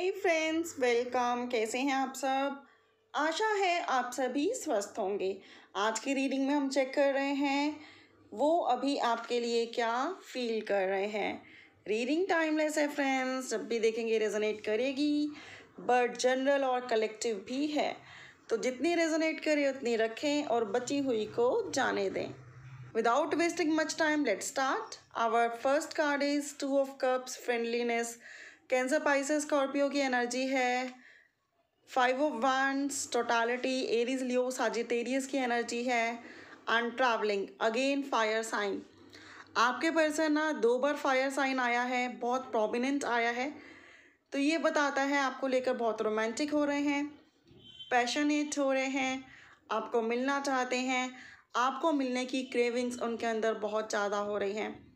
हे friends welcome कैसे हैं आप सब आशा है आप सभी स्वस्थ होंगे आज की रीडिंग में हम चेक कर रहे हैं वो अभी आपके लिए क्या फील कर रहे हैं रीडिंग टाइमलेस है फ्रेंड्स जब भी देखेंगे रेजोनेट करेगी बट जनरल और कलेक्टिव भी है तो जितनी रेजोनेट करे उतनी रखें और बची हुई को जाने दें without wasting much time let start our first card is two of cups friendliness Cancer Pisces Scorpio की एनर्जी है five of wands totality Aries Leo Sagittarius की एनर्जी है and travelling again fire sign आपके person ना दो बार fire sign आया है बहुत प्रोमिनेंट आया है तो ये बताता है आपको लेकर बहुत रोमांटिक हो रहे हैं पैशनेट हो रहे हैं आपको मिलना चाहते हैं आपको मिलने की क्रेविंग्स उनके अंदर बहुत ज़्यादा हो रही हैं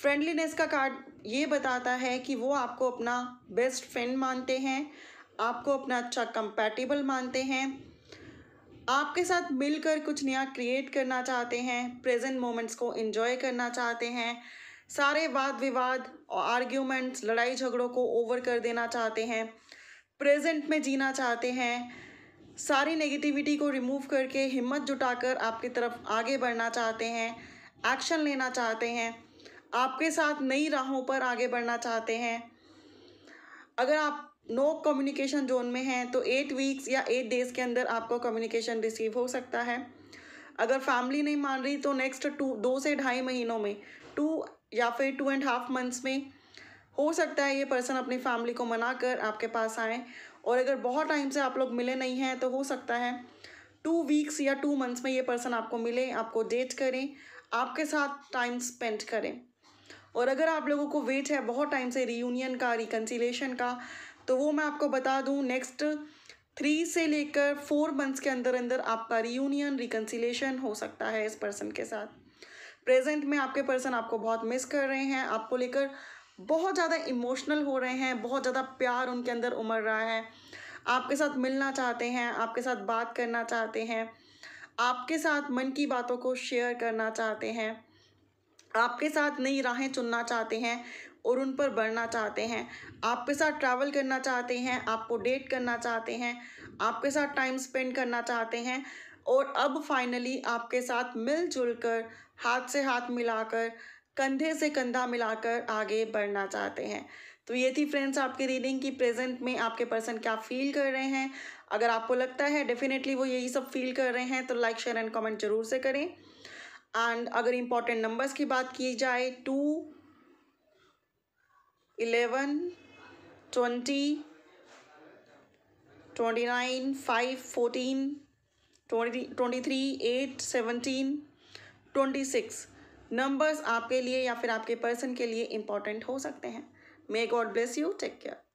फ्रेंडलीनेस का कार्ड ये बताता है कि वो आपको अपना बेस्ट फ्रेंड मानते हैं आपको अपना अच्छा कंपैटिबल मानते हैं आपके साथ मिलकर कुछ नया क्रिएट करना चाहते हैं प्रेजेंट मोमेंट्स को इन्जॉय करना चाहते हैं सारे वाद विवाद और आर्ग्यूमेंट्स लड़ाई झगड़ों को ओवर कर देना चाहते हैं प्रेजेंट में जीना चाहते हैं सारी नेगेटिविटी को रिमूव करके हिम्मत जुटाकर आपकी तरफ आगे बढ़ना चाहते हैं एक्शन लेना चाहते हैं आपके साथ नई राहों पर आगे बढ़ना चाहते हैं अगर आप नो कम्युनिकेशन जोन में हैं तो एट वीक्स या एट डेज़ के अंदर आपको कम्युनिकेशन रिसीव हो सकता है अगर फैमिली नहीं मान रही तो नेक्स्ट टू दो से ढाई महीनों में टू या फिर टू एंड हाफ मंथ्स में हो सकता है ये पर्सन अपनी फैमिली को मना कर आपके पास आए और अगर बहुत टाइम से आप लोग मिले नहीं हैं तो हो सकता है टू वीक्स या टू मंथ्स में ये पर्सन आपको मिले आपको डेट करें आपके साथ टाइम स्पेंड करें और अगर आप लोगों को वेट है बहुत टाइम से रीयूनियन का रिकन्सिलेशन का तो वो मैं आपको बता दूँ नेक्स्ट थ्री से लेकर फोर मंथ्स के अंदर अंदर आपका रीयूनियन रिकन्सिलेशन हो सकता है इस पर्सन के साथ प्रेजेंट में आपके पर्सन आपको बहुत मिस कर रहे हैं आपको लेकर बहुत ज़्यादा इमोशनल हो रहे हैं बहुत ज़्यादा प्यार उनके अंदर उमड़ रहा है आपके साथ मिलना चाहते हैं आपके साथ बात करना चाहते हैं आपके साथ मन की बातों को शेयर करना चाहते हैं आपके साथ नई राहें चुनना चाहते हैं और उन पर बढ़ना चाहते हैं आपके साथ ट्रैवल करना चाहते हैं आपको डेट करना चाहते हैं आपके साथ टाइम स्पेंड करना चाहते हैं और अब फाइनली आपके साथ मिलजुल कर हाथ से हाथ मिलाकर कंधे से कंधा मिलाकर आगे बढ़ना चाहते हैं तो ये थी फ्रेंड्स आपकी रीडिंग की प्रेजेंट में आपके पर्सन क्या फील कर रहे हैं अगर आपको लगता है डेफिनेटली वो यही सब फील कर रहे हैं तो लाइक शेयर एंड कमेंट जरूर से करें एंड अगर इम्पॉर्टेंट नंबर्स की बात की जाए two eleven twenty twenty nine five fourteen twenty twenty three eight seventeen twenty six numbers आपके लिए या फिर आपके पर्सन के लिए इम्पॉर्टेंट हो सकते हैं may God bless you take care